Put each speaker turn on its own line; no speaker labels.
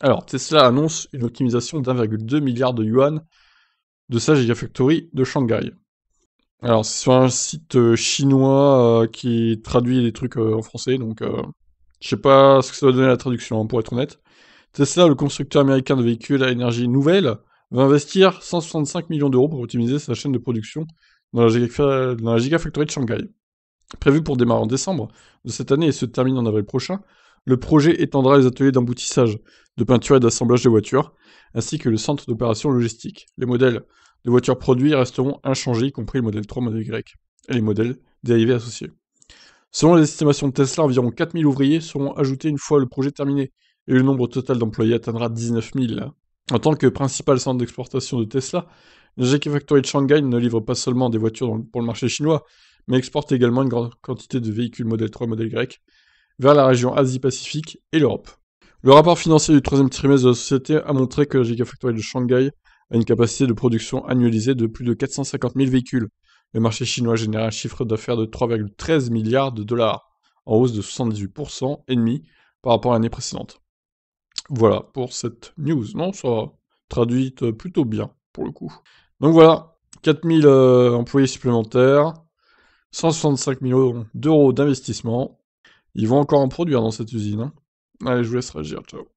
Alors, Tesla annonce une optimisation d'1,2 milliard de yuan de sa Gigafactory de Shanghai. Alors, c'est sur un site euh, chinois euh, qui traduit des trucs euh, en français, donc je je sais pas ce que ça va donner la traduction, hein, pour être honnête. Tesla, le constructeur américain de véhicules à énergie nouvelle, va investir 165 millions d'euros pour optimiser sa chaîne de production dans la, Gigafactory de Shanghai. Prévu pour démarrer en décembre de cette année et se termine en avril prochain, le projet étendra les ateliers d'emboutissage, de peinture et d'assemblage des voitures, ainsi que le centre d'opération logistique. Les modèles de voitures produits resteront inchangés, y compris le modèle 3, modèle grec, et les modèles dérivés associés. Selon les estimations de Tesla, environ 4000 ouvriers seront ajoutés une fois le projet terminé, et le nombre total d'employés atteindra 19 000. En tant que principal centre d'exportation de Tesla, la JK Factory de Shanghai ne livre pas seulement des voitures pour le marché chinois, mais exporte également une grande quantité de véhicules modèle 3 modèle grec, vers la région Asie-Pacifique et l'Europe. Le rapport financier du troisième trimestre de la société a montré que la Gigafactory de Shanghai a une capacité de production annualisée de plus de 450 000 véhicules. Le marché chinois génère un chiffre d'affaires de 3,13 milliards de dollars, en hausse de 78% et demi par rapport à l'année précédente. Voilà pour cette news. Non, ça traduite euh, plutôt bien pour le coup. Donc voilà, 4000 euh, employés supplémentaires, 165 millions d'euros d'investissement, ils vont encore en produire dans cette usine. Hein. Allez, je vous laisse réagir. Ciao.